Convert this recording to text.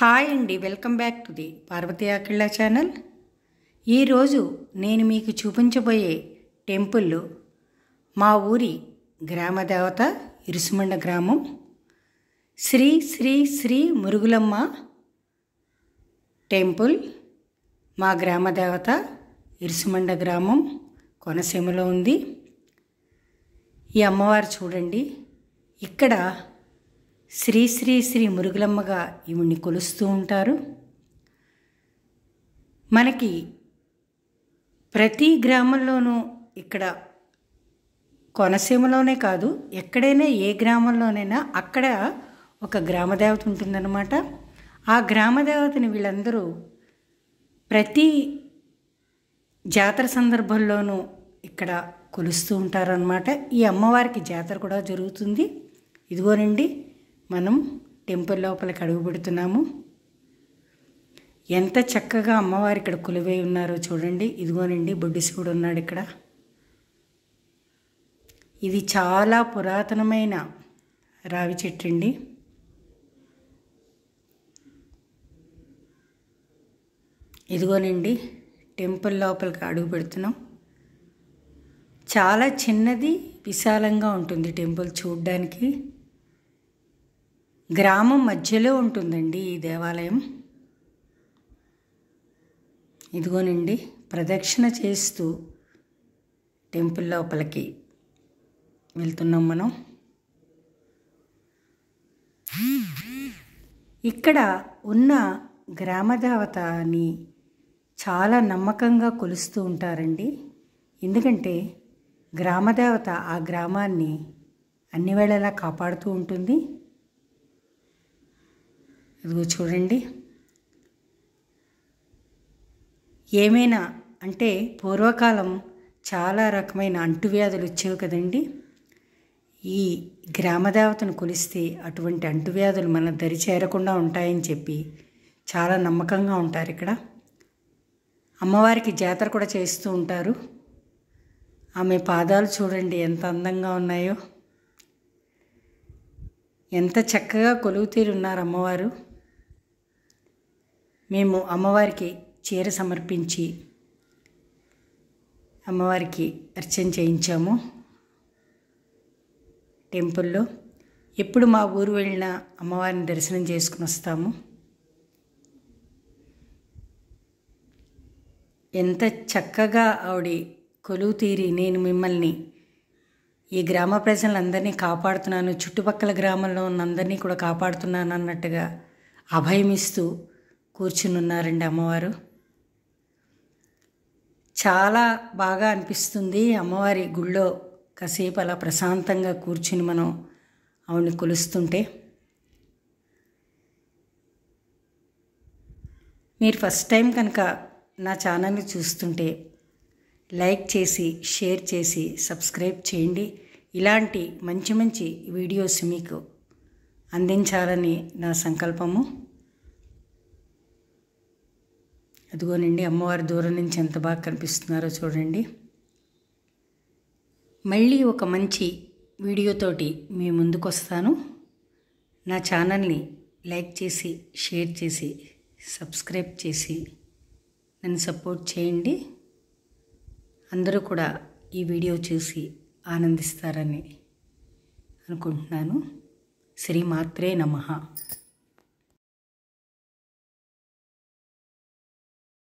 hi అండి welcome back to the Parvati అఖిళ్ళ channel ఈరోజు నేను మీకు చూపించబోయే టెంపుల్ మా ఊరి గ్రామ దేవత ఇరుసుమండ గ్రామం శ్రీ శ్రీ శ్రీ మురుగులమ్మ టెంపుల్ మా గ్రామ దేవత ఇరుసుమండ గ్రామం కొనసీమలో ఉంది ఈ అమ్మవారు చూడండి ఇక్కడ శ్రీ శ్రీ శ్రీ మురుగులమ్మగా ఈవిడ్ని కొలుస్తూ ఉంటారు మనకి ప్రతి గ్రామంలోనూ ఇక్కడ కోనసీమలోనే కాదు ఎక్కడైనా ఏ గ్రామంలోనైనా అక్కడ ఒక గ్రామదేవత ఉంటుందన్నమాట ఆ గ్రామదేవతని వీళ్ళందరూ ప్రతి జాతర సందర్భంలోనూ ఇక్కడ కొలుస్తూ ఉంటారనమాట ఈ అమ్మవారికి జాతర కూడా జరుగుతుంది ఇదిగోనండి మనం టెంపుల్ లోపలికి అడుగు పెడుతున్నాము ఎంత చక్కగా అమ్మవారు ఇక్కడ కొలువై ఉన్నారో చూడండి ఇదిగోనండి బొడ్డిశివుడు ఉన్నాడు ఇక్కడ ఇది చాలా పురాతనమైన రావి చెట్టు అండి ఇదిగోనండి టెంపుల్ లోపలికి అడుగు పెడుతున్నాం చాలా చిన్నది విశాలంగా ఉంటుంది టెంపుల్ చూడడానికి గ్రామం మధ్యలో ఉంటుందండి ఈ దేవాలయం ఇదిగోనండి ప్రదక్షిణ చేస్తూ టెంపుల్ లోపలికి వెళ్తున్నాం మనం ఇక్కడ ఉన్న గ్రామదేవత అని చాలా నమ్మకంగా కొలుస్తూ ఉంటారండి ఎందుకంటే గ్రామదేవత ఆ గ్రామాన్ని అన్ని వేళలా కాపాడుతూ ఉంటుంది ఇదిగో చూడండి ఏమైనా అంటే పూర్వకాలం చాలా రకమైన అంటువ్యాధులు వచ్చేవి కదండి ఈ గ్రామదేవతను కొలిస్తే అటువంటి అంటువ్యాధులు మన దరి చేరకుండా ఉంటాయని చెప్పి చాలా నమ్మకంగా ఉంటారు ఇక్కడ అమ్మవారికి జాతర కూడా చేస్తూ ఉంటారు ఆమె పాదాలు చూడండి ఎంత అందంగా ఉన్నాయో ఎంత చక్కగా కొలువుతీరు ఉన్నారు అమ్మవారు మేము అమ్మవారికి చీర సమర్పించి అమ్మవారికి అర్చన చేయించాము టెంపుల్లో ఎప్పుడు మా ఊరు వెళ్ళినా అమ్మవారిని దర్శనం చేసుకుని వస్తాము ఎంత చక్కగా ఆవిడ కొలువు తీరి నేను మిమ్మల్ని ఈ గ్రామ ప్రజలందరినీ కాపాడుతున్నాను చుట్టుపక్కల గ్రామంలో ఉన్న అందరినీ కూడా కాపాడుతున్నాను అన్నట్టుగా అభయమిస్తూ కూర్చునున్నారండి అమ్మవారు చాలా బాగా అనిపిస్తుంది అమ్మవారి గుళ్ళో కాసేపు అలా ప్రశాంతంగా కూర్చుని మనం ఆవిడని కొలుస్తుంటే మీరు ఫస్ట్ టైం కనుక నా ఛానల్ని చూస్తుంటే లైక్ చేసి షేర్ చేసి సబ్స్క్రైబ్ చేయండి ఇలాంటి మంచి మంచి వీడియోస్ మీకు అందించాలని నా సంకల్పము అదిగోనండి అమ్మవారి దూరం నుంచి ఎంత బాగా కనిపిస్తున్నారో చూడండి మళ్ళీ ఒక మంచి వీడియోతోటి మీ ముందుకు వస్తాను నా ఛానల్ని లైక్ చేసి షేర్ చేసి సబ్స్క్రైబ్ చేసి నన్ను సపోర్ట్ చేయండి అందరూ కూడా ఈ వీడియో చూసి ఆనందిస్తారని అనుకుంటున్నాను శ్రీ మాత్రే నమ